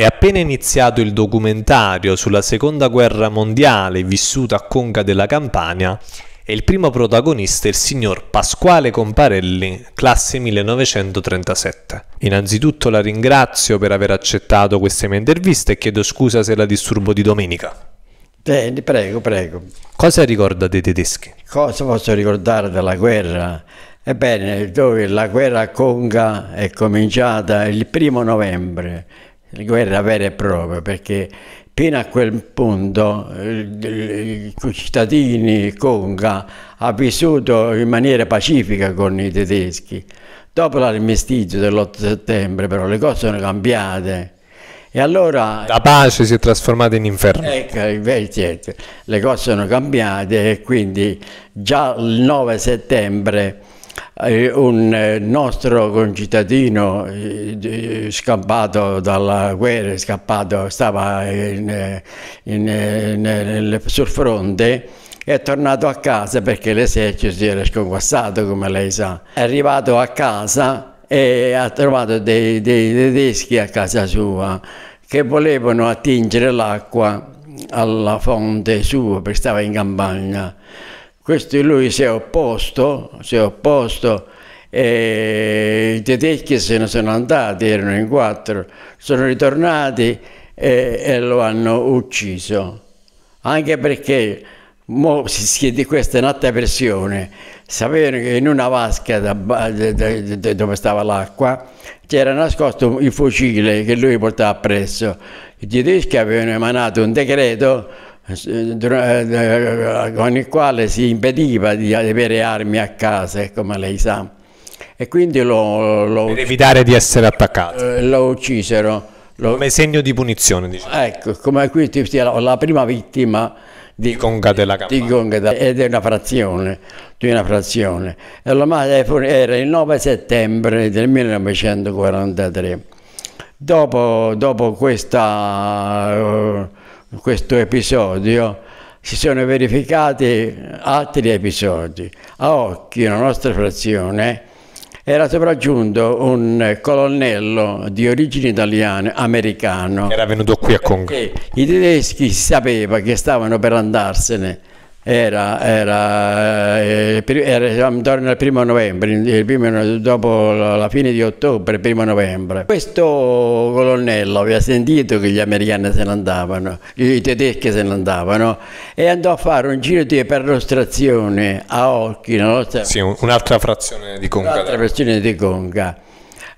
È appena iniziato il documentario sulla seconda guerra mondiale vissuta a Conca della Campania e il primo protagonista è il signor Pasquale Comparelli, classe 1937. Innanzitutto la ringrazio per aver accettato questa mia intervista e chiedo scusa se la disturbo di domenica. Bene, prego, prego. Cosa ricorda dei tedeschi? Cosa posso ricordare della guerra? Ebbene, dove la guerra a Conga è cominciata il primo novembre guerra vera e propria, perché fino a quel punto eh, i cittadini Conga ha vissuto in maniera pacifica con i tedeschi. Dopo l'armistizio dell'8 settembre però le cose sono cambiate e allora... La pace si è trasformata in inferno. Ecco, invece, le cose sono cambiate e quindi già il 9 settembre un eh, nostro concittadino eh, scappato dalla guerra, scappato, stava in, eh, in, in, sul fronte, è tornato a casa perché l'esercito si era sconquassato, come lei sa. È arrivato a casa e ha trovato dei, dei tedeschi a casa sua che volevano attingere l'acqua alla fonte sua perché stava in campagna questo lui si è opposto, si è opposto e i tedeschi se ne sono andati, erano in quattro, sono ritornati e, e lo hanno ucciso. Anche perché mo, di questa è un'altra versione, sapevano che in una vasca da, da, da, dove stava l'acqua c'era nascosto il fucile che lui portava appresso. I tedeschi avevano emanato un decreto eh, eh, eh, con il quale si impediva di avere armi a casa, come lei sa. E quindi lo, lo per evitare di essere attaccato. Lo uccisero. Lo... Come segno di punizione, diciamo. Ecco, come qui la prima vittima di, di Conga della Campania. Di Conga della, ed è una frazione, di una frazione. Era il 9 settembre del 1943. Dopo, dopo questa questo episodio si sono verificati altri episodi. A Occhio, la nostra frazione, era sopraggiunto un colonnello di origini italiane, americano. Era venuto qui a Congo. I tedeschi sapevano che stavano per andarsene era, era, eh, era intorno al primo novembre, primo, dopo la fine di ottobre, primo novembre. Questo colonnello aveva sentito che gli americani se ne andavano, i tedeschi se ne andavano e andò a fare un giro di perlustrazione a Occhino. Sì, un'altra frazione di Conca. Un'altra frazione di Conca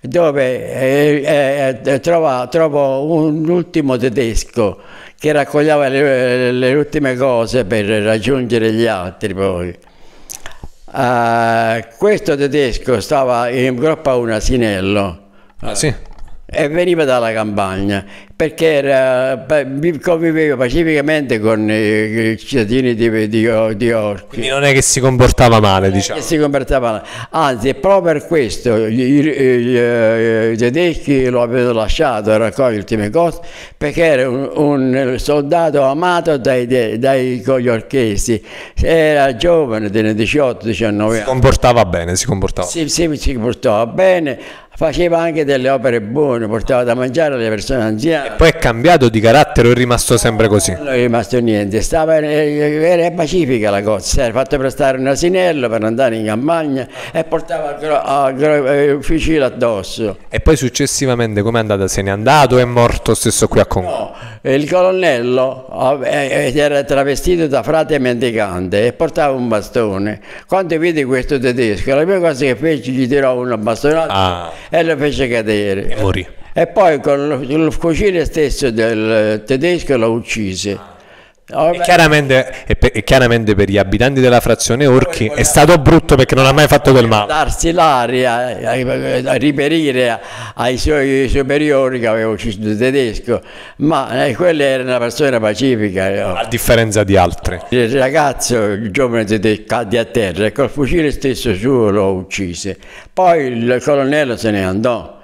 dove eh, eh, eh, trova, trovo un ultimo tedesco che raccoglieva le, le ultime cose per raggiungere gli altri poi. Uh, questo tedesco stava in groppa a un asinello. Ah, sì e veniva dalla campagna perché era, conviveva pacificamente con i cittadini di, di, di Orchi. Quindi non è che si comportava male, non diciamo. si comportava male. Anzi, proprio per questo i tedeschi lo avevano lasciato a raccogliere ultime cose perché era un, un soldato amato dai, dai, dai orchesi. Era giovane, 18-19 anni. Si comportava bene, si comportava. Sì, sì, si comportava bene, faceva anche delle opere buone, portava da mangiare alle persone anziane. E poi è cambiato di carattere o è rimasto sempre così? Non è rimasto niente, Stava, eh, eh, era pacifica la cosa, si era fatto prestare un asinello per andare in campagna e portava il eh, fucile addosso. E poi successivamente come è andata? Se n'è andato o è morto stesso qui a Congo? No, il colonnello era travestito da frate mendicante e portava un bastone. Quando vide questo tedesco, la prima cosa che fece gli tirò una bastonata. Ah e lo fece cadere. E morì. E poi con il fucile stesso del tedesco lo uccise. Oh, e, chiaramente, e, per, e chiaramente, per, gli abitanti della frazione Orchi è stato brutto perché non ha mai fatto quel male. Darsi l'aria eh, a, riperire ai suoi superiori che aveva ucciso il tedesco, ma eh, quella era una persona pacifica. Eh. A differenza di altri. Il ragazzo, il giovane tedesco, cadde a terra e col fucile stesso suo lo uccise. Poi il colonnello se ne andò.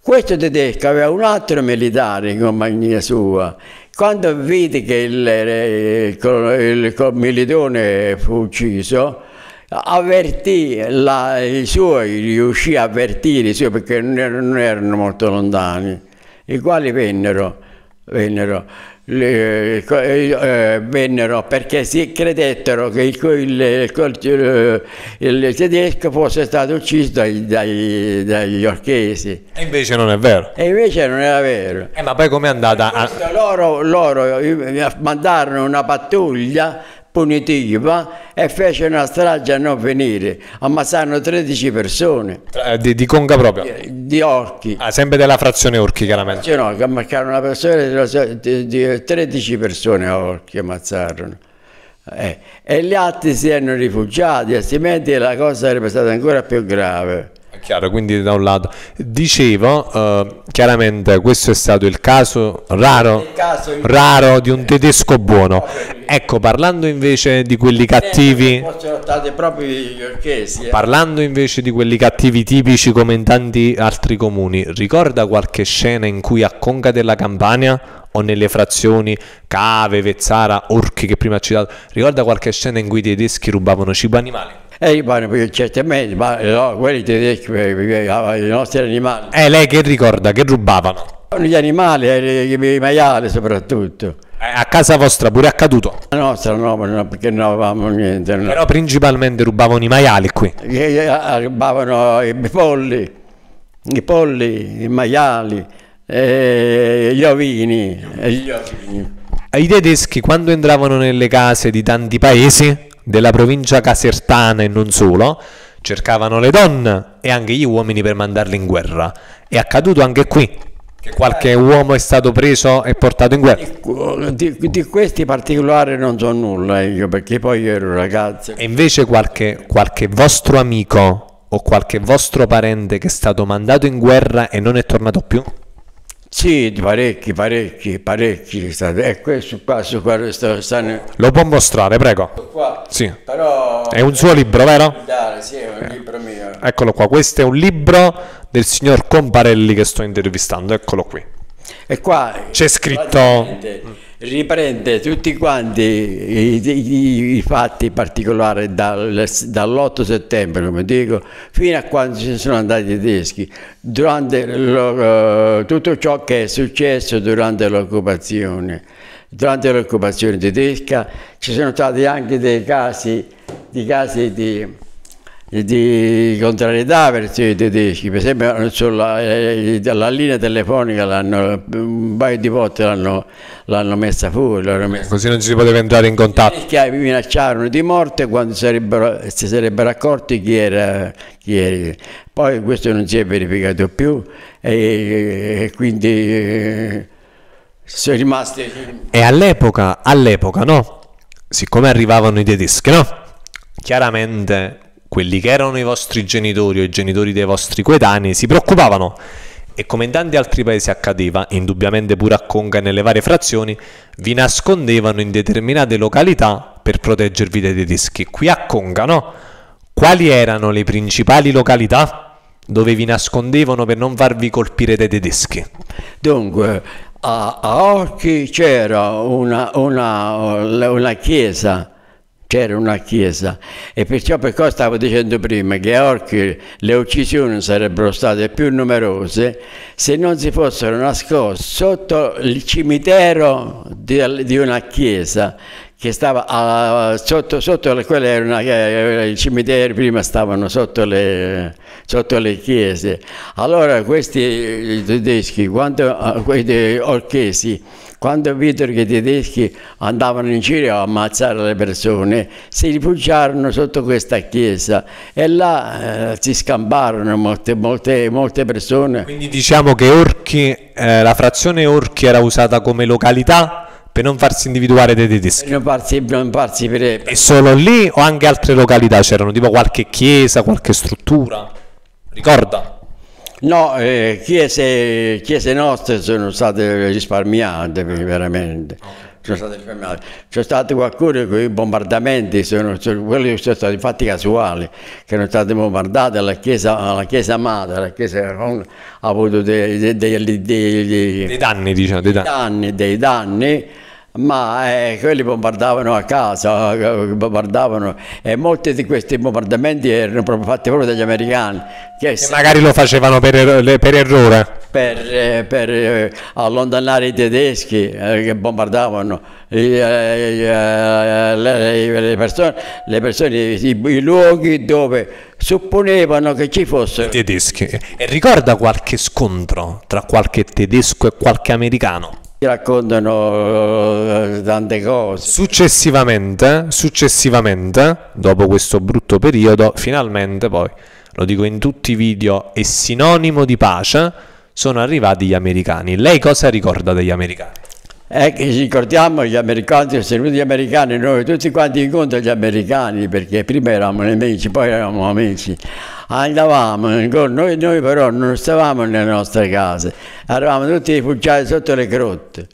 Questo tedesco aveva un altro militare in compagnia sua quando vide che il, eh, il, il Commilitone fu ucciso, avvertì la, i suoi, riuscì a avvertire i suoi perché non erano, non erano molto lontani, i quali vennero, vennero. Eh, eh, vennero perché si credettero che il, il, il tedesco fosse stato ucciso dai, dai, dagli orchesi. E invece non è vero. E invece non era vero. Eh, ma poi com'è andata? A... Loro, loro mandarono una pattuglia punitiva e fece una strage a non venire. ammazzano 13 persone. Eh, di, di Conga proprio? Eh, di, Orchi. Ah, sempre della frazione Orchi chiaramente. Cioè, no, che ammazzarono una persona, di, di 13 persone a Orchi ammazzarono. Eh, e gli altri si erano rifugiati, altrimenti la cosa sarebbe stata ancora più grave chiaro, quindi da un lato. Dicevo, eh, chiaramente questo è stato il caso raro, raro di un tedesco buono. Ecco, parlando invece di quelli cattivi... Eh. Parlando invece di quelli cattivi tipici come in tanti altri comuni, ricorda qualche scena in cui a Conca della Campania o nelle frazioni Cave, Vezzara, Orchi che prima ha citato, ricorda qualche scena in cui i tedeschi rubavano cibo animale? E eh, io parlo certamente, ma eh, no, quelli tedeschi, eh, ah, i nostri animali. È lei che ricorda, che rubavano? Gli animali, i maiali soprattutto. A casa vostra pure è accaduto? La nostra no, perché non avevamo niente. No. Però principalmente rubavano i maiali qui? Ah, ah, rubavano i polli, i polli, i maiali, gli ovini, gli ovini. I tedeschi quando entravano nelle case di tanti paesi della provincia casertana e non solo, cercavano le donne e anche gli uomini per mandarli in guerra. È accaduto anche qui, che qualche uomo è stato preso e portato in guerra. Di, di questi particolari non so nulla io, perché poi io ero ragazzo. E invece qualche, qualche, vostro amico o qualche vostro parente che è stato mandato in guerra e non è tornato più? Sì, parecchi, parecchi, parecchi. E eh, questo qua, su quello stanno... Lo può mostrare, prego. Qua, sì. Però... È un suo libro, vero? Dare, sì, è un eh. libro mio. Eccolo qua, questo è un libro del signor Comparelli che sto intervistando, eccolo qui. E qua... C'è scritto riprende tutti quanti i, i, i fatti particolari dal, dall'8 settembre, come dico, fino a quando ci sono andati i tedeschi, durante lo, uh, tutto ciò che è successo durante l'occupazione. Durante l'occupazione tedesca ci sono stati anche dei casi, di, casi di di contrarietà verso i tedeschi, per esempio sulla, eh, la linea telefonica un paio di volte l'hanno, messa fuori. Messa. Così non ci si poteva entrare in contatto. I tedeschi minacciarono di morte quando sarebbero, si sarebbero accorti chi era, chi era. Poi questo non si è verificato più e, e quindi eh, sono rimasti... E all'epoca, all no? Siccome arrivavano i tedeschi, no? Chiaramente quelli che erano i vostri genitori o i genitori dei vostri coetanei si preoccupavano e come in tanti altri paesi accadeva, indubbiamente pure a Conga e nelle varie frazioni, vi nascondevano in determinate località per proteggervi dai tedeschi. Qui a Conga, no? Quali erano le principali località dove vi nascondevano per non farvi colpire dai tedeschi? Dunque, a, a Occhi c'era una, una, una chiesa c'era una chiesa e perciò per cosa stavo dicendo prima che a Orchi le uccisioni sarebbero state più numerose se non si fossero nascoste sotto il cimitero di, di una chiesa che stava a, ah, sotto, sotto le, quella eh, i cimiteri prima stavano sotto le, sotto le chiese allora questi eh, tedeschi quando, eh, questi orchesi quando videro che i tedeschi andavano in giro a ammazzare le persone, si rifugiarono sotto questa chiesa e là eh, si scambarono molte, molte, molte, persone. Quindi diciamo che Orchi, eh, la frazione Orchi era usata come località? per non farsi individuare dei tedeschi. Per non farsi, per non farsi per... E solo lì o anche altre località c'erano, tipo qualche chiesa, qualche struttura? Ricorda? No, eh, chiese, chiese, nostre sono state risparmiate veramente. Sono state risparmiate. C'è stato qualcuno con i bombardamenti sono, sono, quelli sono stati fatti casuali, che sono stati bombardati alla chiesa, alla chiesa madre, la chiesa ha avuto dei, dei, dei, dei danni, diciamo, danni, danni ma eh, quelli bombardavano a casa, eh, bombardavano e molti di questi bombardamenti erano proprio fatti proprio dagli americani. Che, che magari lo facevano per, er-, per errore. Per, eh, per eh, allontanare i tedeschi eh, che bombardavano eh, le, persone, le persone i, i luoghi dove supponevano che ci fossero tedeschi. E ricorda qualche scontro tra qualche tedesco e qualche americano? raccontano eh, tante cose. Successivamente, successivamente, dopo questo brutto periodo, finalmente poi, lo dico in tutti i video, è sinonimo di pace, sono arrivati gli americani. Lei cosa ricorda degli americani? è Eh, ricordiamo gli americani, sono venuti gli americani, noi tutti quanti incontro gli americani, perché prima eravamo nemici, poi eravamo amici. Andavamo, noi, noi però non stavamo nelle nostre case, eravamo tutti rifugiati sotto le crotte,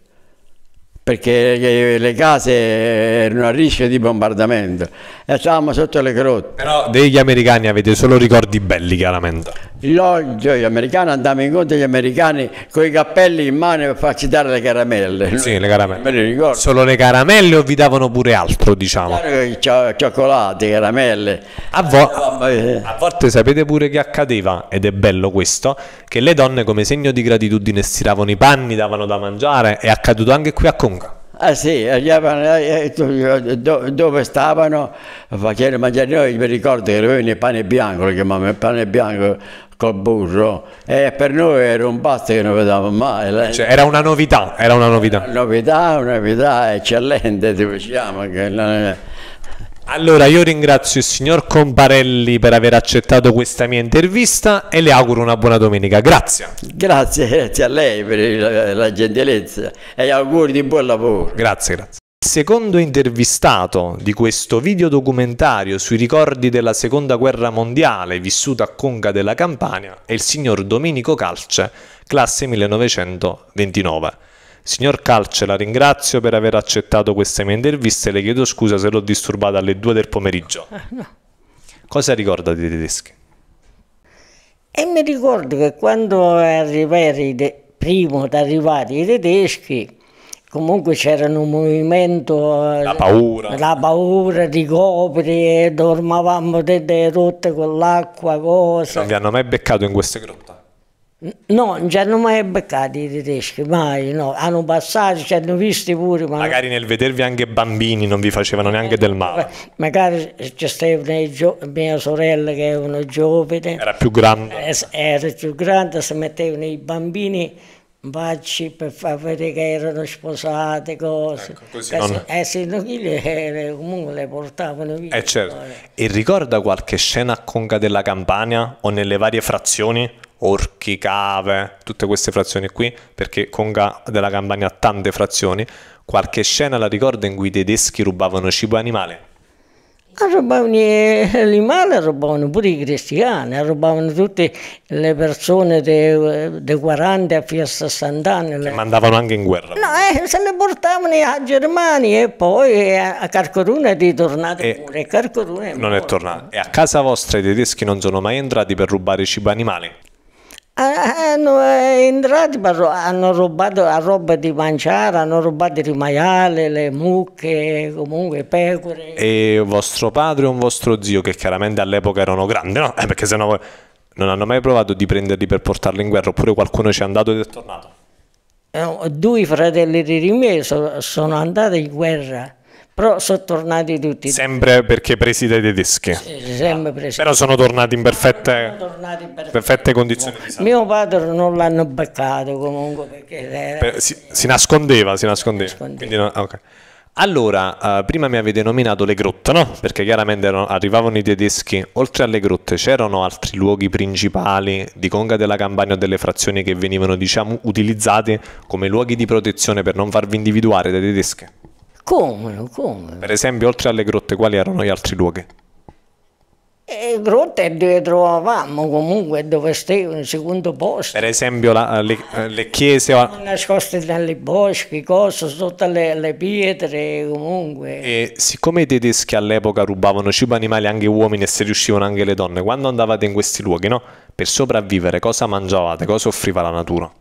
perché le case erano a rischio di bombardamento e stavamo sotto le grotte. Però degli americani avete solo ricordi belli chiaramente. io, gli americani andavamo incontro agli americani con i cappelli in mano per farci dare le caramelle. Sì, le caramelle. Me ricordo. Solo le caramelle o vi davano pure altro, diciamo? Cioccolate, caramelle. A, vo eh. a volte sapete pure che accadeva, ed è bello questo, che le donne come segno di gratitudine stiravano i panni, davano da mangiare, è accaduto anche qui a Conca. Ah sì, andavano, eh, eh, eh, do, dove stavano, facevano mangiare noi, mi ricordo che avevano il pane bianco, lo chiamavano il pane bianco col burro e per noi era un pasto che non vedevamo mai. Cioè, era una novità, era una novità. Novità, una novità eccellente, diciamo. Che era... Allora, io ringrazio il signor Comparelli per aver accettato questa mia intervista e le auguro una buona domenica. Grazie. Grazie, grazie a lei per la, la gentilezza e auguri di buon lavoro. Grazie, grazie. Il secondo intervistato di questo video documentario sui ricordi della seconda guerra mondiale vissuta a Conca della Campania è il signor Domenico Calce, classe 1929. Signor Calce, la ringrazio per aver accettato questa mia intervista e le chiedo scusa se l'ho disturbata alle due del pomeriggio. Ah, cosa ricorda dei tedeschi? E mi ricordo che quando arrivai, primo ad arrivare i tedeschi, comunque c'era un movimento... Eh, la paura. La paura di copri, dormavamo delle rotte con l'acqua, cosa. Non vi hanno mai beccato in queste grotte? No, non ci hanno mai beccati i tedeschi, mai, no. Hanno passato, ci hanno visti pure. Ma magari nel vedervi anche bambini non vi facevano neanche eh, del male. Eh, magari c'è c'era mia sorella che era una giovane. Era più grande. Eh, era più grande, si mettevano i bambini baci per far vedere che erano sposate, cose. Ecco, così eh, non... eh, se non le, comunque le portavano via. Eh, certo. E ricorda qualche scena a Conca della Campania o nelle varie frazioni? Orchi, Cave, tutte queste frazioni qui, perché Conga della Campania ha tante frazioni. Qualche scena la ricorda in cui i tedeschi rubavano cibo animale? Ah, rubavano eh, l'animale, rubavano pure i cristiani, eh, rubavano tutte le persone dei 40 eh, fino a 60 anni. Le mandavano anche in guerra. No, eh, se le portavano a Germania e poi a Carcoruna è ritornato e pure. Carcoruna è non morto. è tornato. E a casa vostra i tedeschi non sono mai entrati per rubare cibo animale? hanno entrato, eh, hanno rubato la roba di mangiare, hanno rubato i maiali, le mucche, comunque pecore. E vostro padre e un vostro zio, che chiaramente all'epoca erano grandi, no? Eh, perché sennò non hanno mai provato di prenderli per portarli in guerra, oppure qualcuno ci è andato ed è tornato? Eh, due fratelli di Rimè sono andati in guerra però sono tornati tutti. Sempre perché presi dai tedeschi. Sì, sempre presi. Però sono tornati in perfette, tornati in perfette, perfette condizioni di salute. Mio padre non l'hanno beccato comunque perché... Era... Per, si, si, nascondeva, si nascondeva. Quindi, no, ah, okay. Allora, eh, prima mi avete nominato le grotte, no? Perché chiaramente erano, arrivavano i tedeschi, oltre alle grotte c'erano altri luoghi principali di Conga della Campania o delle frazioni che venivano, diciamo, utilizzati come luoghi di protezione per non farvi individuare dai tedeschi? Come come Per esempio, oltre alle grotte, quali erano gli altri luoghi? E grotte dove trovavamo comunque dove stavo in secondo posto. Per esempio la, le, le, chiese... Nascoste dalle boschi, cose sotto le, le, pietre comunque. E siccome i tedeschi all'epoca rubavano cibo animali anche uomini e se riuscivano anche le donne, quando andavate in questi luoghi, no? Per sopravvivere cosa mangiavate, cosa offriva la natura?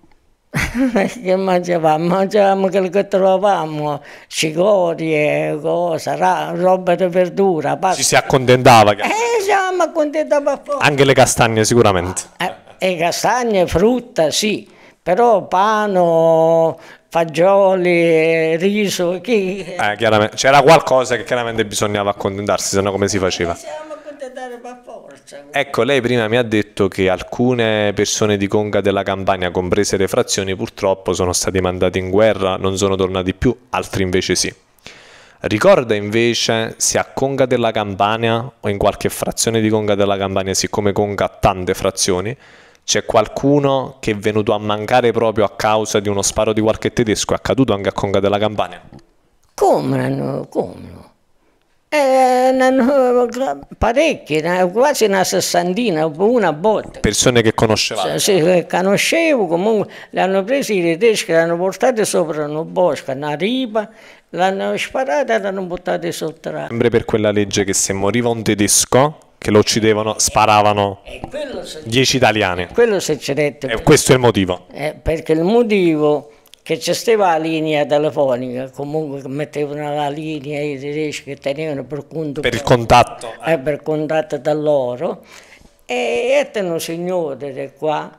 che mangiavamo? Mangiavamo quello che trovavamo, cicorie, cose, roba di verdura. Pasta. Ci si accontentava? Eh, siamo accontentava Anche le castagne sicuramente? Eh, eh, castagne, frutta, sì, però pane, fagioli, riso, chi... Eh, chiaramente, c'era qualcosa che chiaramente bisognava accontentarsi, se no come si faceva? Eh, siamo dare per forza. Ecco, lei prima mi ha detto che alcune persone di Conga della Campania, comprese le frazioni, purtroppo sono stati mandati in guerra, non sono tornati più, altri invece sì. Ricorda invece se a Conga della Campania o in qualche frazione di Conga della Campania, siccome Conga ha tante frazioni, c'è qualcuno che è venuto a mancare proprio a causa di uno sparo di qualche tedesco, è accaduto anche a Conga della Campania? Come come no. Eh, parecchi, quasi una sessantina, una botta. Persone che conoscevate? Sì, che conoscevo, comunque le hanno presi i tedeschi, le hanno portate sopra un bosco, una ripa, hanno sparata e hanno buttata sotterraneo. Sempre per quella legge che se moriva un tedesco che lo uccidevano, sparavano 10 eh, italiani. Quello se c'è detto. Eh, questo è il motivo. Eh, perché il motivo che c'è stava la linea telefonica, comunque mettevano la linea i tedeschi che tenevano per conto per il contatto, eh, per contatto da loro e erano signore di qua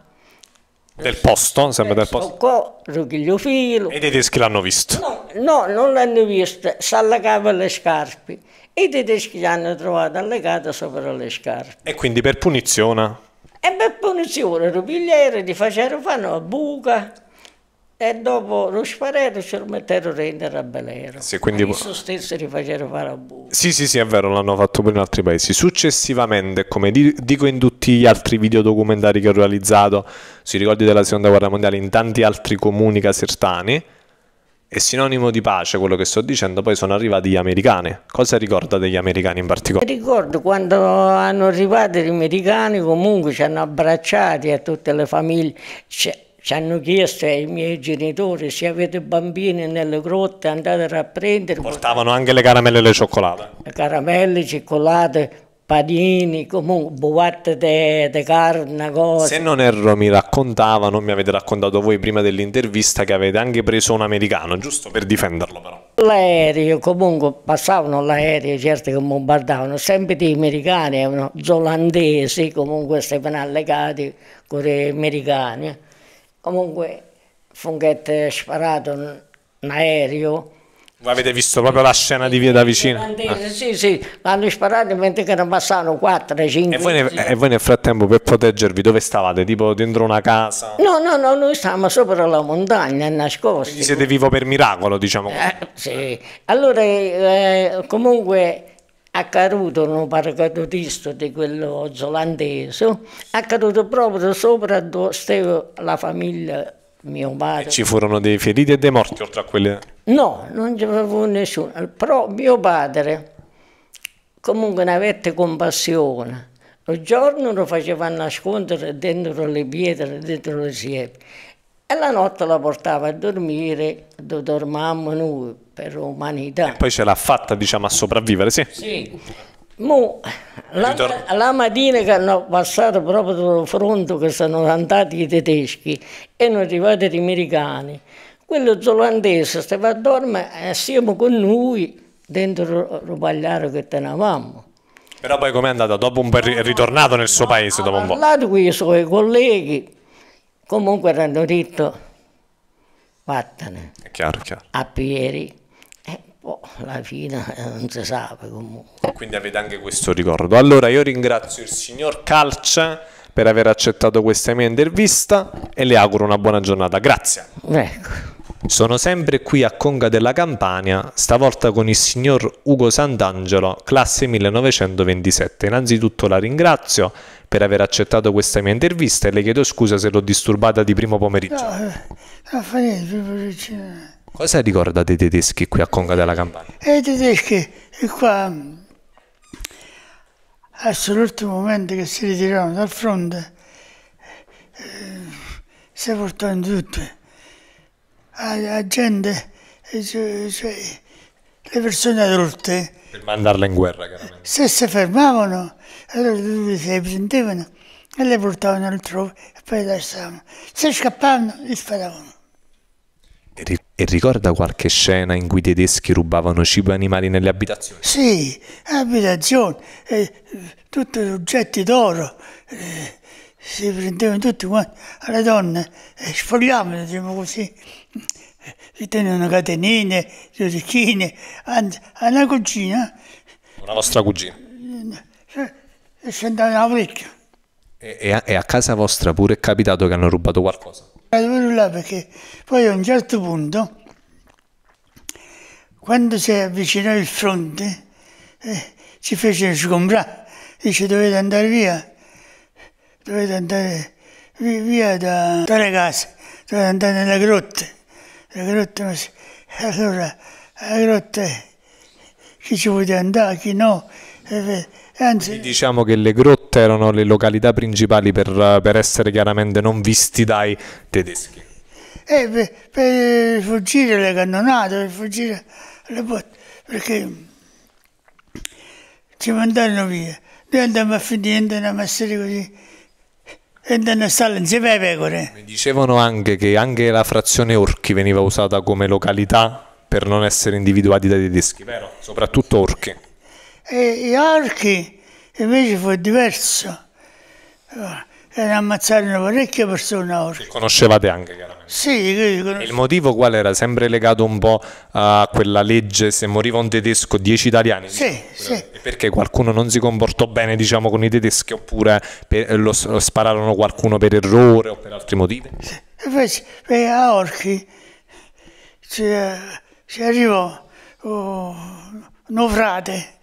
del posto, sempre del posto. Qua, Rogliofilo. E i tedeschi l'hanno visto? No, no non l'hanno visto, si allagava le scarpe. i tedeschi li hanno trovato allegati sopra le scarpe. E quindi per punizione? E per punizione, Rogliofilo gli facevano fare una buca e dopo lo spareto ce lo mettevano in Rabelero. Sì, quindi... Questo stesso li facevano fare a buco. Sì, sì, sì, è vero, l'hanno fatto pure in altri paesi. Successivamente, come dico in tutti gli altri video documentari che ho realizzato sui ricordi della Seconda Guerra Mondiale in tanti altri comuni casertani, è sinonimo di pace quello che sto dicendo, poi sono arrivati gli americani. Cosa ricorda degli americani in particolare? Ricordo quando hanno arrivato gli americani comunque ci hanno abbracciati a tutte le famiglie. Cioè, ci hanno chiesto ai miei genitori se avete bambini nelle grotte andate a prendere. Portavano anche le caramelle e le cioccolate. Le caramelle, cioccolate, panini, comunque buatte di carne, cose. Se non erro mi raccontavano, mi avete raccontato voi prima dell'intervista che avete anche preso un americano, giusto per difenderlo però. L'aereo, comunque passavano l'aereo, certo che bombardavano, sempre gli americani, erano zolandesi comunque stavano allegati con gli americani Comunque Funghetti ha sparato un, aereo. Voi avete visto proprio la scena di via da vicino? Ah. Sì, sì, l'hanno sparato mentre che ne passavano 4, 5. E voi, ne, e voi, nel frattempo per proteggervi dove stavate? Tipo dentro una casa? No, no, no, noi stavamo sopra la montagna nascosti. Quindi siete vivo per miracolo, diciamo. Eh, sì, allora eh, comunque è caduto un paracadutista di quello zolandese, accaduto proprio sopra dove stava la famiglia mio padre. E ci furono dei feriti e dei morti oltre a quelle? No, non ci fu nessuno, però mio padre comunque ne avette compassione. Il giorno lo faceva nascondere dentro le pietre, dentro le siepi e la notte la portava a dormire dove dormavamo noi per l'umanità. Poi ce l'ha fatta diciamo, a sopravvivere, sì. sì. Mo, la, la, mattina che hanno passato proprio dal fronte che sono andati i tedeschi e sono arrivati gli americani, quello olandese stava a dormire assieme eh, con noi dentro il pagliaro che tenevamo. Però poi com'è andata? Dopo un per... è ritornato nel suo paese dopo un po'? Ha parlato con i suoi colleghi, comunque hanno detto vattene. È chiaro, chiaro. A Pieri Boh, alla fine eh, non si sa comunque. Quindi avete anche questo ricordo. Allora io ringrazio il signor Calce per aver accettato questa mia intervista e le auguro una buona giornata. Grazie. Ecco. Sono sempre qui a Conga della Campania, stavolta con il signor Ugo Sant'Angelo, classe 1927. Innanzitutto la ringrazio per aver accettato questa mia intervista e le chiedo scusa se l'ho disturbata di primo pomeriggio. No, eh, a fare, primo pomeriggio. Cosa ricorda dei tedeschi qui a Conca della Campania? Eh, I tedeschi qua, verso l'ultimo momento che si ritiravano dal fronte, eh, si portavano tutti. A, a gente, eh, cioè, cioè, le persone adulte... Per mandarle in guerra, chiaramente. Se si fermavano, allora tutti si prendevano e le portavano altrove e poi le lasciavano. Se scappavano, li sparavano e ricorda qualche scena in cui i tedeschi rubavano cibo e animali nelle abitazioni? Sì, abitazioni, eh, tutti oggetti d'oro, eh, si prendevano tutti quanti, alle donne eh, sfogliavano, diciamo così, si tenevano catenine, giochine, alla cugina. Una vostra cugina? Eh, eh scendeva la vecchia e, e a casa vostra pure è capitato che hanno rubato qualcosa? Allora eh, là perché poi a un certo punto, quando si avvicinò il fronte, eh, ci fece sgombrare, dice dovete andare via, dovete andare via da, dalle case, dovete andare nella grotta. La grotta allora, la grotta chi ci poteva andare, chi no. Eh, Anzi, diciamo che le grotte erano le località principali per, per essere chiaramente non visti dai tedeschi. Eh, per, per, fuggire le cannonate, per fuggire le botte, perché ci mandarono via. Noi andammo a finire, andammo a essere così e andammo a stare insieme alle pecore. Mi dicevano anche che anche la frazione Orchi veniva usata come località per non essere individuati dai tedeschi, vero? Soprattutto Orchi. E gli archi invece fu diverso. Eh, e ammazzarono parecchie persone a Orchi. Conoscevate anche, chiaramente. Sì, il motivo qual era? Sempre legato un po' a quella legge, se moriva un tedesco, 10 italiani? Sì, diciamo, sì. Perché qualcuno non si comportò bene, diciamo, con i tedeschi, oppure per, lo, lo, spararono qualcuno per errore o per altri motivi? Sì. Invece, a Orchi ci, ci arrivò oh, un frate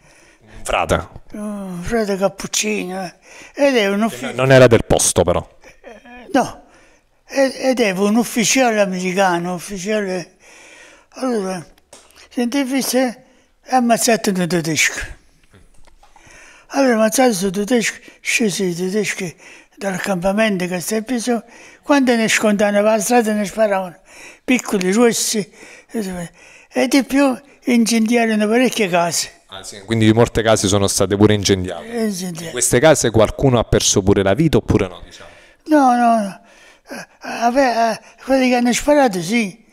Frate. Uh, frate Cappuccino. Eh. Ed è un ufficio... Non era del posto però. Eh, no, ed è un ufficiale americano, ufficiale... Allora, si intervista e ha ammazzato un tedesco. Allora ammazzato un tedesco, scesi i tedeschi dall'accampamento che sta in piso, quando ne scontano per la strada ne sparavano, piccoli russi, e di più incendiarono parecchie case. Ah, sì, quindi molte case sono state pure incendiate. incendiate. In queste case qualcuno ha perso pure la vita oppure no? Diciamo? No, no, no. Eh, eh, quelli che hanno sparato sì,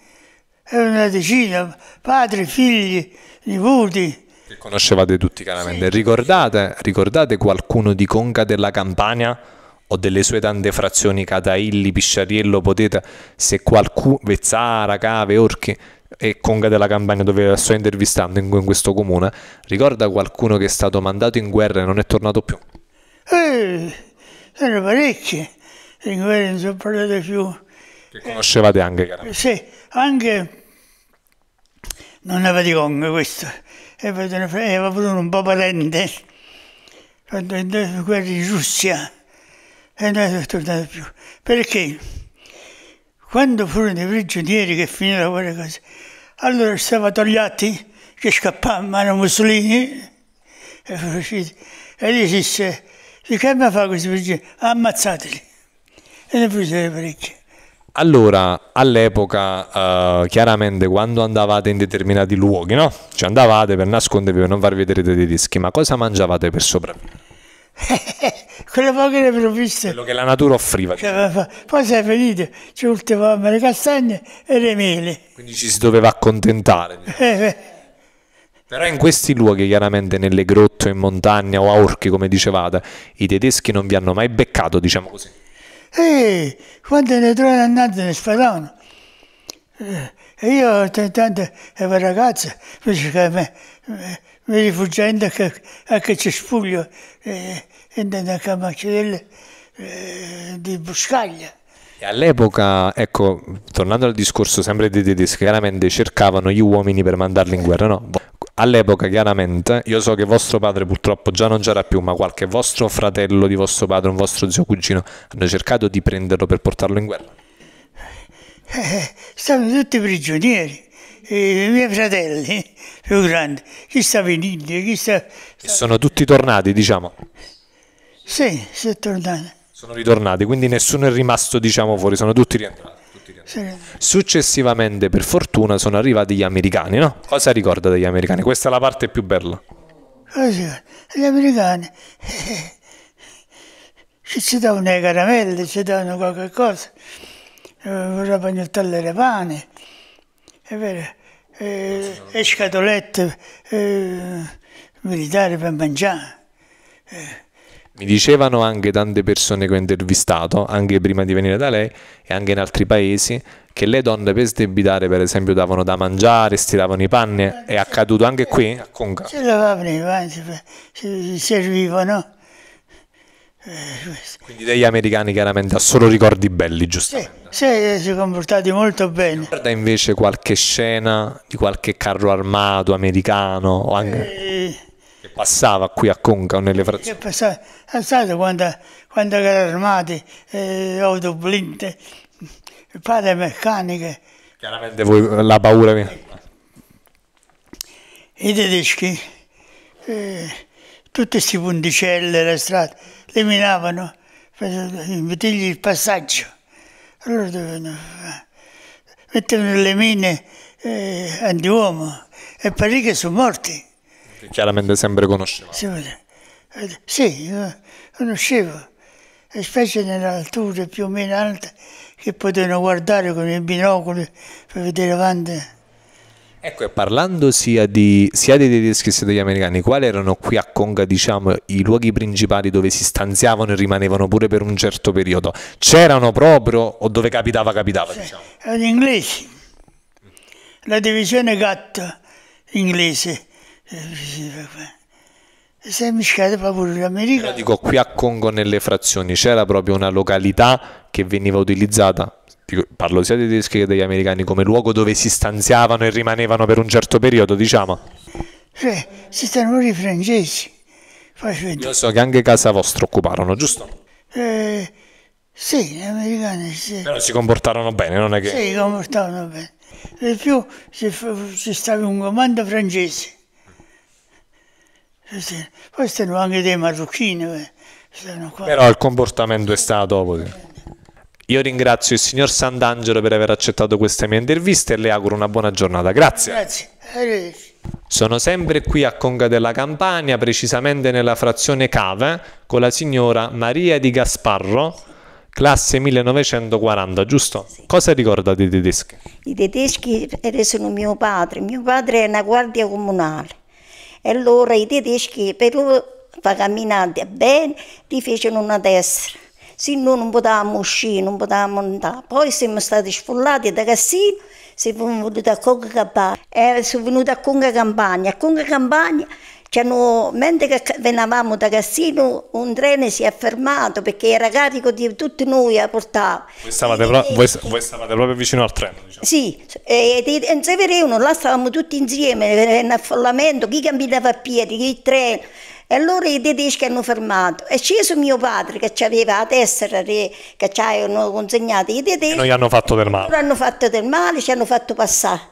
erano una decina, padri, figli, nipoti. Che conoscevate tutti chiaramente. Sì. Ricordate, ricordate qualcuno di Conca della Campania? o delle sue tante frazioni, Catailli, Pisciariello, Potete, se qualcuno, Vezzara, Cave, Orchi, e Conga della campagna dove la sto intervistando in questo comune, ricorda qualcuno che è stato mandato in guerra e non è tornato più? Eh, sono parecchi, in guerra non sono parlato più. Che conoscevate anche, chiaramente. Eh, sì, anche non aveva di Conga questo, aveva avuto un po' parente, quando è andato in guerra in Russia, e non è tornato più. Perché? Quando furono i prigionieri che finirono quelle cose, allora stava Togliatti che scappava in mano Mussolini e e gli disse che mi fa questi prigionieri? Ammazzateli. E ne fusero parecchi. Allora, all'epoca, eh, chiaramente quando andavate in determinati luoghi, no? Cioè andavate per nascondervi, per non farvi vedere dei dischi, ma cosa mangiavate per sopravvivere? quelle poche le provviste quello che la natura offriva cioè, poi sei felice ci coltivavamo le castagne e le mele quindi ci si doveva accontentare diciamo. però in questi luoghi chiaramente nelle grotte in montagna o a orchi come dicevate i tedeschi non vi hanno mai beccato diciamo così e eh, quando ne trovano andate ne sparavano eh, e io tentando avevo ragazze invece che me, me vedi fuggendo anche, anche cespuglio eh, e nella camacella eh, di Buscaglia. All'epoca, ecco, tornando al discorso sempre dei tedeschi, chiaramente cercavano gli uomini per mandarli in guerra, no? All'epoca, chiaramente, io so che vostro padre purtroppo già non c'era più, ma qualche vostro fratello di vostro padre, un vostro zio cugino, hanno cercato di prenderlo per portarlo in guerra. Eh, eh stavano tutti prigionieri, eh, i miei fratelli più grandi, chi stava in India, chi sta... sono tutti tornati, diciamo? Sì, sono tornati. Sono ritornati, quindi nessuno è rimasto, diciamo, fuori, sono tutti rientrati. Successivamente, per fortuna, sono arrivati gli americani, no? Cosa ricorda degli americani? Questa è la parte più bella. Così, ah, gli americani eh, ci davano le caramelle, ci davano qualche cosa, eh, rapagnottare le pane, è vero, eh, e scatolette eh, militari per mangiare. Eh. Mi dicevano anche tante persone che ho intervistato, anche prima di venire da lei e anche in altri paesi, che le donne per sdebitare, per esempio, davano da mangiare, stiravano i panni. È accaduto anche qui a Conca. Si lavavano i panni, si servivano quindi degli americani chiaramente ha solo ricordi belli, giusto? Sì, sì, si è comportati molto bene. Guarda invece qualche scena di qualche carro armato americano o anche... E... Eh, che passava qui a Conca o nelle frazioni? Che passava, è stato quando, quando carri armati, eh, autoblinte, pare meccaniche. Chiaramente voi, la paura mia. I tedeschi, eh, tutti questi punticelli, le strade le minavano per impedirgli il passaggio. Allora dovevano eh, mettevano le mine eh, antiuomo e pare che sono morti. Chiaramente sempre conoscevo. Sì, sì conoscevo, specie nelle alture più o meno alte che potevano guardare con i binocoli per vedere avanti. Ecco, e parlando sia, di, sia, dei tedeschi che degli americani, quali erano qui a Conga, diciamo, i luoghi principali dove si stanziavano e rimanevano pure per un certo periodo? C'erano proprio o dove capitava, capitava? Diciamo? Gli inglesi, la divisione GATT inglese, se mi mischiata proprio l'America. Dico, qui a Congo nelle frazioni c'era proprio una località che veniva utilizzata parlo sia dei tedeschi che degli americani, come luogo dove si stanziavano e rimanevano per un certo periodo, diciamo? Cioè, si stanno i francesi. Io so che anche casa vostra occuparono, giusto? Eh, sì, gli americani sì. Però si comportarono bene, non è che... Sì, si comportarono bene. Per più ci stava un comando francese. Poi stanno anche dei marocchini. Eh. Però il comportamento è stato... Così. Io ringrazio il signor Sant'Angelo per aver accettato questa mia intervista e le auguro una buona giornata. Grazie. Grazie. Sono sempre qui a Conca della Campania, precisamente nella frazione Cave, con la signora Maria di Gasparro, classe 1940, giusto? Sì. Cosa ricorda dei tedeschi? I tedeschi sono mio padre, mio padre è una guardia comunale e allora i tedeschi per lui fa camminare bene, ti fecero una destra sì, noi non potevamo uscire, non potevamo andare. Poi siamo stati sfollati da Cassino, siamo venuti a Conca Campagna, eh, sono venuti a Conca Campagna, a Conca Campagna hanno, mentre venivamo da Cassino un treno si è fermato perché era carico di tutti noi a portare. Voi stavate, pro, voi, voi stavate proprio vicino al treno? Diciamo. Sì, e, in e là stavamo tutti insieme, eh, in affollamento, chi camminava a piedi, chi il treno. E allora i tedeschi hanno fermato. E sceso mio padre che ci aveva la tessera che ci avevano consegnato i tedeschi. E non hanno fatto del male. Loro hanno fatto del male, ci hanno fatto passare.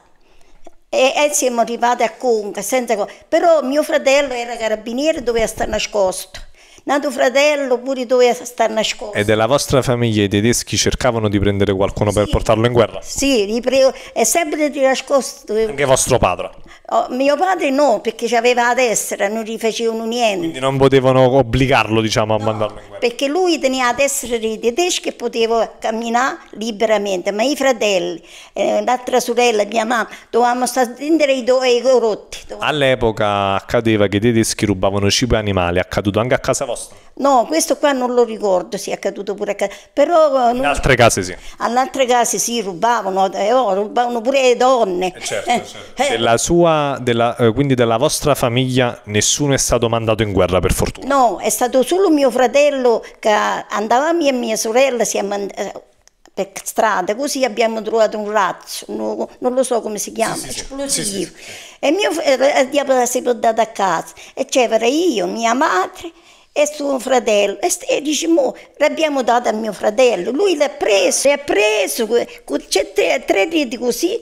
E, e siamo arrivati a Conca, senza... però mio fratello era carabiniere, doveva stare nascosto nato fratello pure doveva stare nascosto. E della vostra famiglia i tedeschi cercavano di prendere qualcuno sì, per portarlo in guerra? Sì, pre... è sempre di nascosto. Anche vostro padre? Oh, mio padre no, perché aveva la tessera, non gli facevano niente. Quindi non potevano obbligarlo diciamo, a no, mandarlo in guerra? Perché lui teneva la tessera dei tedeschi e poteva camminare liberamente, ma i fratelli, eh, l'altra sorella, mia mamma, dovevamo stare dentro i, do- i corrotti. Dovevamo... All'epoca accadeva che i tedeschi rubavano cibo e animali, è accaduto anche a casa vostra? No, questo qua non lo ricordo, si è accaduto pure a casa. Però, eh, in non... altre case sì. In altre case sì, rubavano, eh, oh, rubavano pure le donne. Eh certo, eh, certo. eh. Della sua, della, eh, quindi della vostra famiglia nessuno è stato mandato in guerra per fortuna? No, è stato solo mio fratello che andava io e mia sorella, si è mandato per strada, così abbiamo trovato un razzo, un, non lo so come si chiama, sì, esplosivo. Sì, sì, e mio fratello si è andato a casa e c'era io, mia madre è suo fratello. E, dice, mo, l'abbiamo dato a mio fratello. Lui l'ha preso, l'ha preso, c'è tre, tre riti così,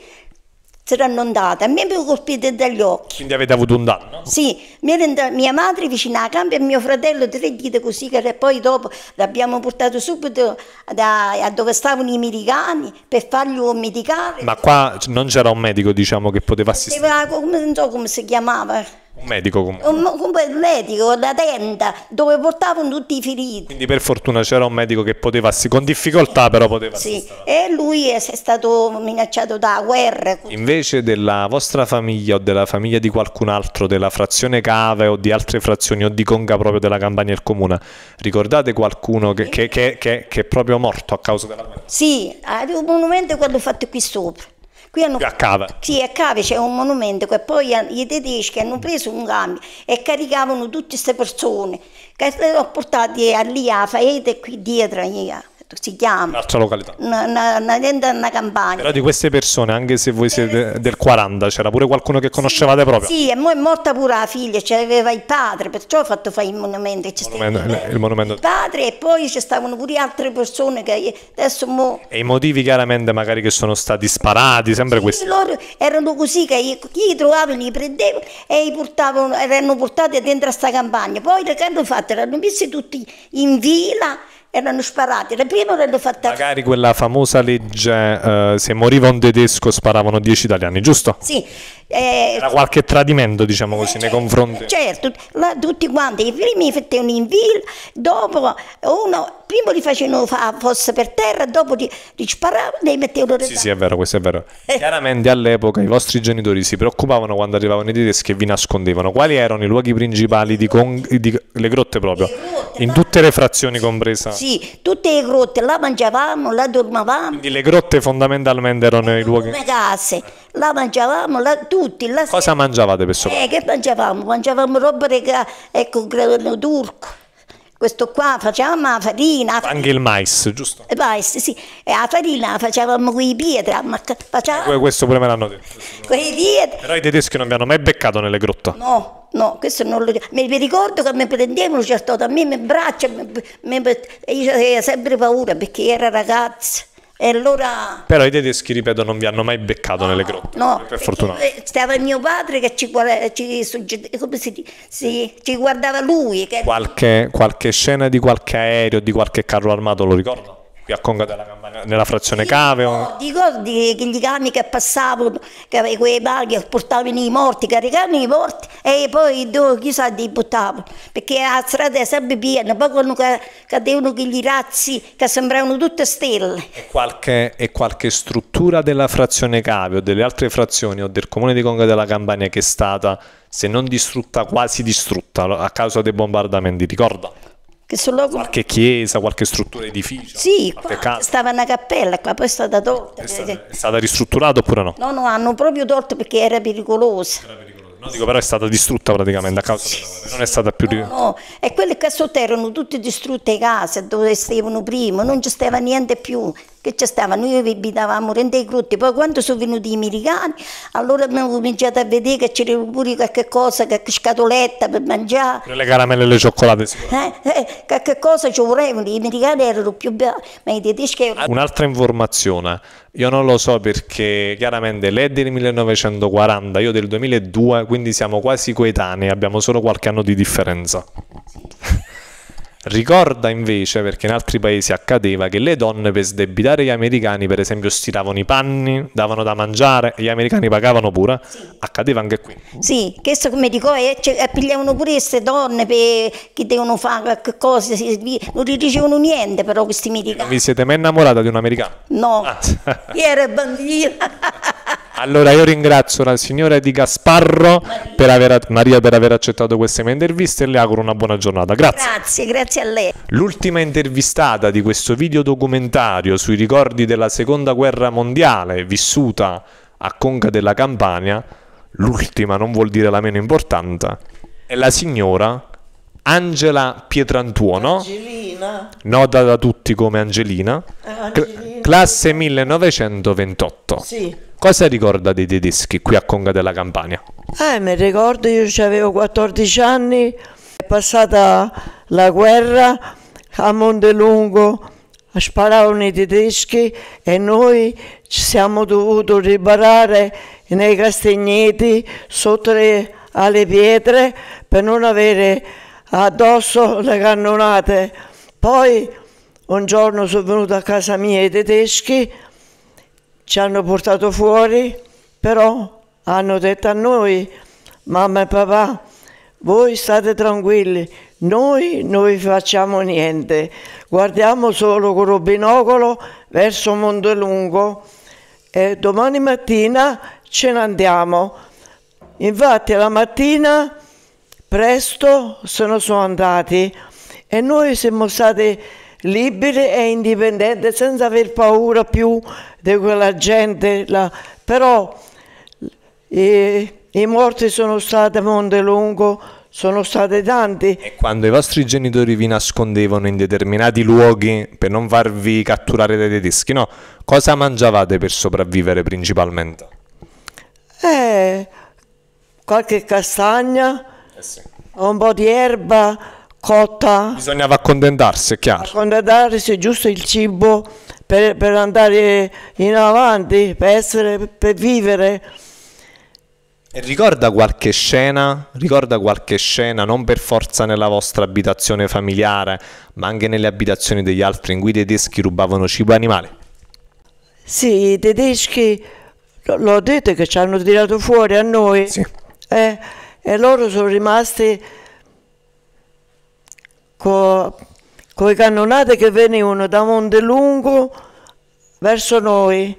saranno andate. A me mi colpito dagli occhi. Quindi avete avuto un danno? Sì, mia, madre vicina a campa e mio fratello tre dita così che poi dopo l'abbiamo portato subito da, a dove stavano i medicani per fargli medicare. Ma qua non c'era un medico diciamo che poteva assistere? Non so come si chiamava. Un medico comunque. Un, un medico, la tenda, dove portavano tutti i feriti. Quindi per fortuna c'era un medico che poteva, con difficoltà però poteva Sì, assistare. e lui è stato minacciato da guerra. Invece della vostra famiglia o della famiglia di qualcun altro, della frazione Cave o di altre frazioni o di Conga proprio della Campania del Comune, ricordate qualcuno che, che, che, che è proprio morto a causa della guerra? Sì, avevo un monumento quello fatto qui sopra. Qui hanno, a Cava. Sì, a Cava c'è un monumento che poi i tedeschi hanno mm. preso un camion e caricavano tutte queste persone che le ho portate lì a Faete qui dietro. Lì. Certo, si chiama. Un'altra località. Un'azienda una, una campagna. Però di queste persone, anche se voi siete eh, del 40, c'era pure qualcuno che conoscevate sì, proprio. Sì, e mo è morta pure la figlia, c'aveva il padre, perciò ho fatto fare il monumento. Il monumento, il, il monumento. Il padre e poi ci stavano pure altre persone che adesso mo... E i motivi chiaramente magari che sono stati sparati, sempre sì, questi. Loro erano così che io, chi li trovavo li prendevo e li portavano, erano portati dentro a sta campagna. Poi che hanno fatto? L'hanno messi tutti in vila erano sparati. Le prime erano fatte Magari quella famosa legge, eh, se moriva un tedesco sparavano 10 italiani, giusto? Sì. Eh, Era qualche tradimento, diciamo così, certo, nei cioè, confronti. Certo, la, tutti quanti, i primi li facevano in villa, dopo uno, prima li facevano fa, fosse per terra, dopo li, li sparavano e li mettevano le Sì, sì, è vero, questo è vero. Eh. Chiaramente all'epoca i vostri genitori si preoccupavano quando arrivavano i tedeschi e vi nascondevano. Quali erano i luoghi principali di, con, di le grotte proprio? In tutte le frazioni compresa? Sì, tutte le grotte, là mangiavamo, là dormavamo. Quindi le grotte fondamentalmente erano i luoghi... Le case, là mangiavamo, là tutti. Là Cosa mangiavate per sopra? Eh, che mangiavamo? Mangiavamo roba di... ecco, turco questo qua facevamo la farina. Anche il mais, giusto? Il mais, sì. E eh, la farina la facevamo con i piedi. Facevamo... Eh, questo pure me l'hanno detto. Con i piedi. Però i tedeschi non mi hanno mai beccato nelle grotte. No, no, questo non lo dico. Mi ricordo che mi prendevano, c'è stato a me, mi braccia, mi, mi, io avevo sempre paura perché ero ragazza. E allora... Però i tedeschi, ripeto, non vi hanno mai beccato no, nelle grotte. No, per fortuna. Eh, stava mio padre che ci, ci, si, si, ci guardava lui. Che... Qualche, qualche scena di qualche aereo, di qualche carro armato, lo ricordo? a Conga della Campania, nella frazione Cave. Ti ricordi che gli cani che passavano, che quei palchi che portavano i morti, caricavano i morti e poi chissà li buttavano, perché la strada è sempre piena, poi quando cadevano quegli razzi che sembravano tutte stelle. E qualche, e qualche struttura della frazione Cave o delle altre frazioni o del comune di Conga della Campania che è stata, se non distrutta, quasi distrutta a causa dei bombardamenti, ricorda? Che solo... Qualche chiesa, qualche struttura edificio? Sì, stava una cappella, qua poi è stata tolta. È stata, è stata ristrutturata oppure no? No, no, hanno proprio tolto perché era pericolosa. Era pericolosa. No, dico, però è stata distrutta praticamente a causa della guerra, non è stata più... No, no. e quelle qua sotto erano tutte distrutte case dove stavano prima, non ci stava niente più, che ci stavano, noi abitavamo rende i grotti, poi quando sono venuti i americani, allora abbiamo cominciato a vedere che c'era pure qualche cosa, qualche scatoletta per mangiare. le caramelle e le cioccolate, Eh, eh, qualche cosa ci volevano, i americani erano più bravi, ma i tedeschi erano... Ah. Un'altra informazione, io non lo so perché chiaramente lei è del 1940, io del 2002, quindi siamo quasi coetanei, abbiamo solo qualche anno di differenza. Ricorda invece, perché in altri paesi accadeva, che le donne per sdebitare gli americani, per esempio, stiravano i panni, davano da mangiare e gli americani pagavano pure. Sì. Accadeva anche qui. Sì, questo come dico, è, eh, cioè, eh, pigliavano pure queste donne per, che devono fare cose, non ricevono niente però questi americani. Vi siete mai innamorati di un americano? No, ah. io ero bambina. Allora io ringrazio la signora Di Gasparro, Maria per aver, Maria, per aver accettato questa mia intervista e le auguro una buona giornata. Grazie. Grazie, grazie a lei. L'ultima intervistata di questo video documentario sui ricordi della seconda guerra mondiale vissuta a Conca della Campania, l'ultima non vuol dire la meno importante, è la signora Angela Pietrantuono, Angelina. nota da tutti come Angelina, ah, Angelina. classe 1928. Sì. Cosa ricorda dei tedeschi qui a Conga della Campania? Eh, mi ricordo, io avevo 14 anni, è passata la guerra a Montelungo, sparavano i tedeschi e noi ci siamo dovuti riparare nei castagneti sotto le, alle pietre per non avere addosso le cannonate. Poi un giorno sono venuto a casa mia i tedeschi ci hanno portato fuori, però hanno detto a noi, mamma e papà, voi state tranquilli, noi non vi facciamo niente, guardiamo solo con un binocolo verso Montelungo e domani mattina ce ne andiamo. Infatti la mattina presto se ne sono andati e noi siamo stati liberi e indipendenti senza aver paura più di quella gente là. Però i, i morti sono stati a Montelungo, sono stati tanti. E quando i vostri genitori vi nascondevano in determinati luoghi per non farvi catturare dai tedeschi, no? Cosa mangiavate per sopravvivere principalmente? Eh, qualche castagna, eh sì. un po' di erba, cotta. Bisognava accontentarsi, è chiaro. Accontentarsi, giusto il cibo per, per, andare in avanti, per, essere, per vivere. E ricorda qualche scena, ricorda qualche scena, non per forza nella vostra abitazione familiare, ma anche nelle abitazioni degli altri in cui i tedeschi rubavano cibo animale? animali? Sì, i tedeschi, l'ho detto che ci hanno tirato fuori a noi, sì. eh, e loro sono rimasti con le cannonate che venivano da Montelungo verso noi.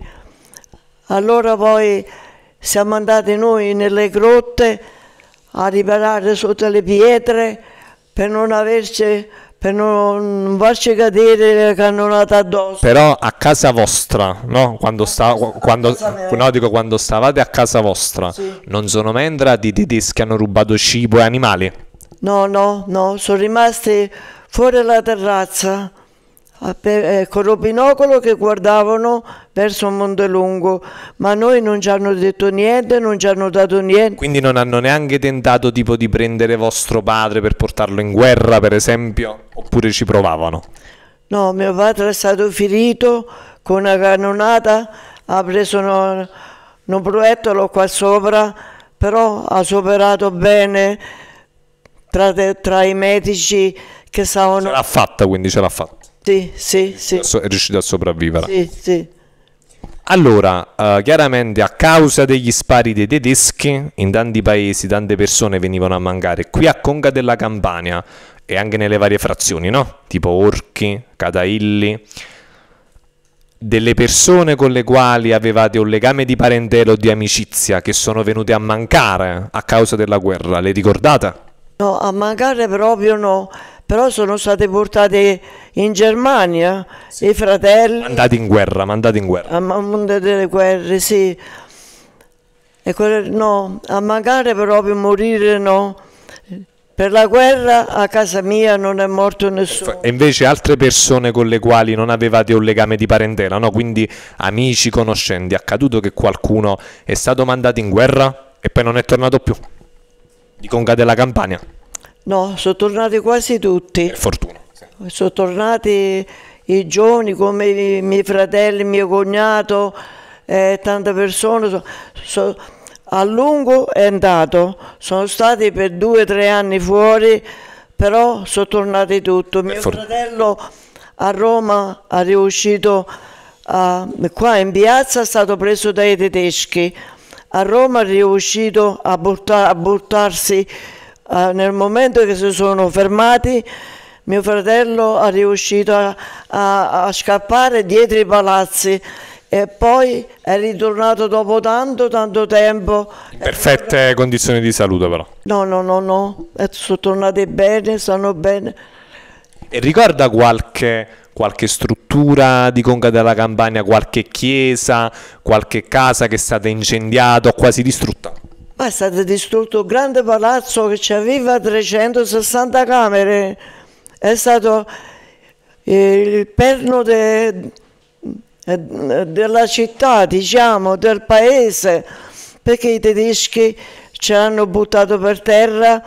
Allora poi siamo andati noi nelle grotte a riparare sotto le pietre per non averci per non farci cadere la cannonata addosso. Però a casa vostra, no? Quando, sta, quando, no, dico, quando stavate a casa vostra, sì. non sono mai entrati tedeschi che hanno rubato cibo e animali? No, no, no, sono rimasti fuori dalla terrazza con ecco, lo binocolo che guardavano verso Montelungo, ma noi non ci hanno detto niente, non ci hanno dato niente. Quindi non hanno neanche tentato tipo di prendere vostro padre per portarlo in guerra, per esempio, oppure ci provavano? No, mio padre è stato ferito con una cannonata, ha preso un, un proiettolo qua sopra, però ha superato bene tra, tra i medici che stavano... Ce l'ha fatta, quindi ce l'ha fatta. Sì, sì, sì. È riuscito a sopravvivere. Sì, sì. Allora, uh, chiaramente a causa degli spari dei tedeschi, in tanti paesi tante persone venivano a mancare. Qui a Conca della Campania e anche nelle varie frazioni, no? Tipo Orchi, Catailli. Delle persone con le quali avevate un legame di parentela o di amicizia che sono venute a mancare a causa della guerra, le ricordate? No, a mancare proprio no, però sono state portate in Germania sì. i fratelli. Mandati in guerra, mandati in guerra. A mandati delle guerre, sì. E quelle, no, a mancare proprio morire no. Per la guerra a casa mia non è morto nessuno. E invece altre persone con le quali non avevate un legame di parentela, no? quindi amici, conoscenti, è accaduto che qualcuno è stato mandato in guerra e poi non è tornato più? di Conca della Campania? No, sono tornati quasi tutti. Per fortuna. Sì. Sono tornati i giovani come i miei fratelli, mio cognato, eh, tante persone. So, so, a lungo è andato, sono stati per due o tre anni fuori, però sono tornati tutti. mio fortuna. fratello a Roma è riuscito a... qua in piazza è stato preso dai tedeschi a Roma è riuscito a, butta, a buttarsi eh, nel momento che si sono fermati mio fratello è riuscito a, a, a scappare dietro i palazzi e poi è ritornato dopo tanto tanto tempo in perfette condizioni di salute però no no no no eh, sono tornati bene stanno bene e ricorda qualche, qualche struttura struttura di Conca della Campania, qualche chiesa, qualche casa che è stata incendiata o quasi distrutta? Ma è stato distrutto un grande palazzo che aveva 360 camere, è stato eh, il perno de, eh, della città, diciamo, del paese, perché i tedeschi ce l'hanno buttato per terra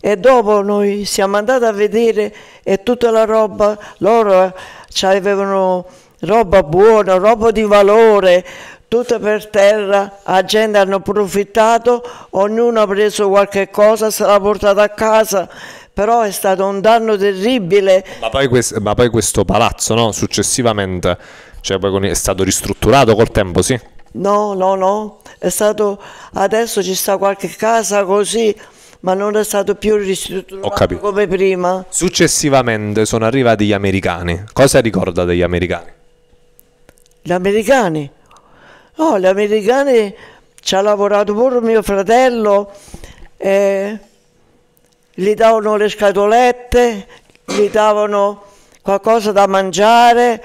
e dopo noi siamo andati a vedere e tutta la roba loro avevano roba buona, roba di valore, tutto per terra, la gente hanno approfittato, ognuno ha preso qualche cosa, se l'ha portata a casa, però è stato un danno terribile. Ma poi, questo, ma poi questo palazzo, no? successivamente, cioè è stato ristrutturato col tempo, sì? No, no, no, è stato, adesso ci sta qualche casa così, ma non è stato più ristrutturato come prima. Successivamente sono arrivati gli americani. Cosa ricorda degli americani? Gli americani? No, oh, gli americani ci ha lavorato pure mio fratello, eh, gli davano le scatolette, gli davano qualcosa da mangiare,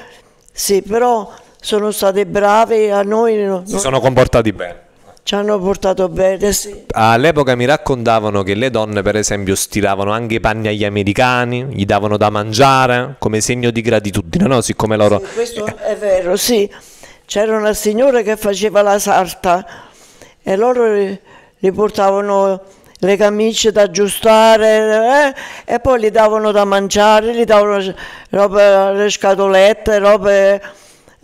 sì, però sono stati bravi a noi. Non... sono comportati bene ci hanno portato bene, sì. All'epoca mi raccontavano che le donne, per esempio, stiravano anche i panni agli americani, gli davano da mangiare come segno di gratitudine, no? Siccome loro... Sì, questo è vero, sì. C'era una signora che faceva la sarta e loro gli portavano le camicie da aggiustare eh? e poi gli davano da mangiare, gli davano robe, le scatolette, robe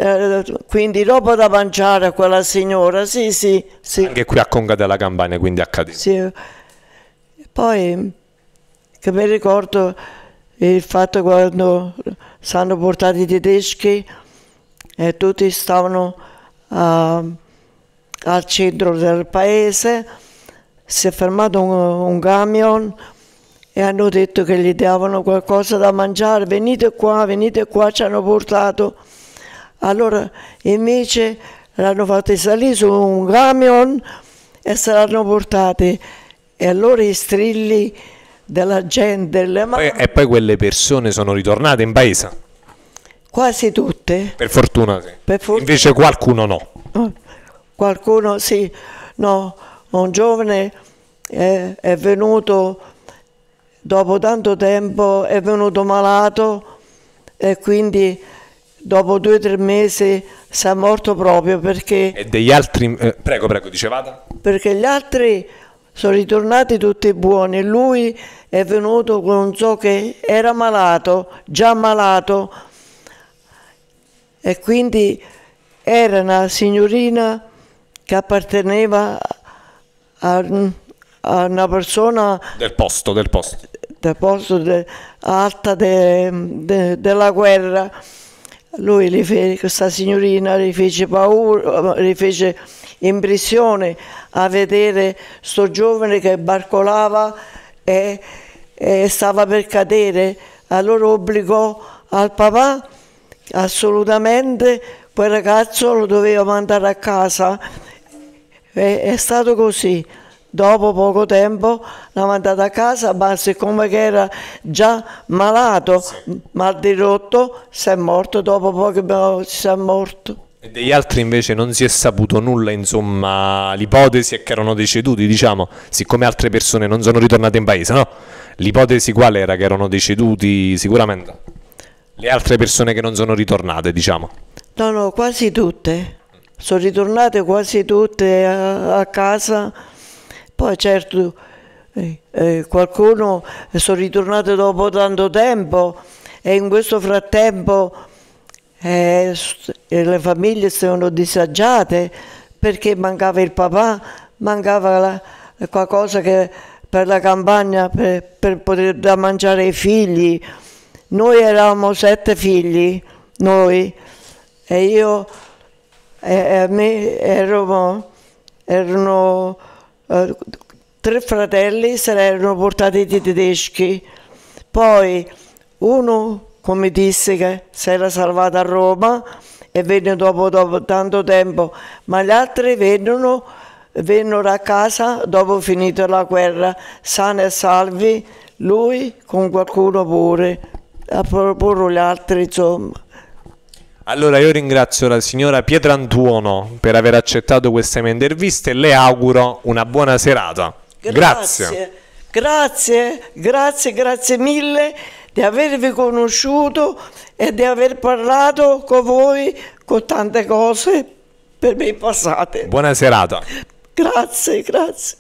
eh, quindi roba da mangiare a quella signora, sì, sì, sì. Anche qui a Conga della Campania, quindi a Catino. Sì. Poi, che mi ricordo il fatto quando si stanno portati i tedeschi e tutti stavano uh, al centro del paese, si è fermato un, un camion e hanno detto che gli davano qualcosa da mangiare, venite qua, venite qua, ci hanno portato. Allora invece l'hanno fatto salire su un camion e saranno portate e allora i strilli della gente delle mani. E poi quelle persone sono ritornate in paese? Quasi tutte. Per fortuna sì. Per fortuna. Invece qualcuno no. Qualcuno sì, no, un giovane è, è venuto dopo tanto tempo, è venuto malato e quindi dopo due o tre mesi si è morto proprio perché... E degli altri... Eh, prego, prego, dicevate? Perché gli altri sono ritornati tutti buoni, lui è venuto con un so che era malato, già malato e quindi era una signorina che apparteneva a, a una persona... Del posto, del posto. Del posto de, alta de, de, della guerra. Lui fe, questa signorina gli fece paura, gli fece impressione a vedere sto giovane che barcolava e, e stava per cadere. Allora obbligò al papà assolutamente quel ragazzo lo doveva mandare a casa. È, è stato così. Dopo poco tempo l'ha mandato a casa, ma siccome era già malato, sì. mal di rotto, si è morto, dopo pochi minuti si è morto. E degli altri invece non si è saputo nulla, insomma, l'ipotesi è che erano deceduti, diciamo, siccome altre persone non sono ritornate in paese, no? L'ipotesi qual era che erano deceduti sicuramente? Le altre persone che non sono ritornate, diciamo. No, no, quasi tutte. Sono ritornate quasi tutte a, a casa. Poi certo eh, eh qualcuno sono ritornato dopo tanto tempo e in questo frattempo eh, eh, le famiglie sono disagiate perché mancava il papà, mancava la, qualcosa che, per la campagna per, per, poter da mangiare ai figli. Noi eravamo sette figli, noi, e io e, e a me ero, erano eh, tre fratelli se l'erano portati i tedeschi, poi uno, come disse, che si era salvato a Roma e venne dopo, dopo tanto tempo, ma gli altri vennero, vennero a casa dopo finita la guerra, sani e salvi, lui con qualcuno pure, a proporre gli altri insomma. Allora io ringrazio la signora Pietrantuono per aver accettato questa mia intervista e le auguro una buona serata. Grazie, grazie, grazie, grazie mille di avervi conosciuto e di aver parlato con voi con tante cose per me passate. Buona serata. Grazie, grazie.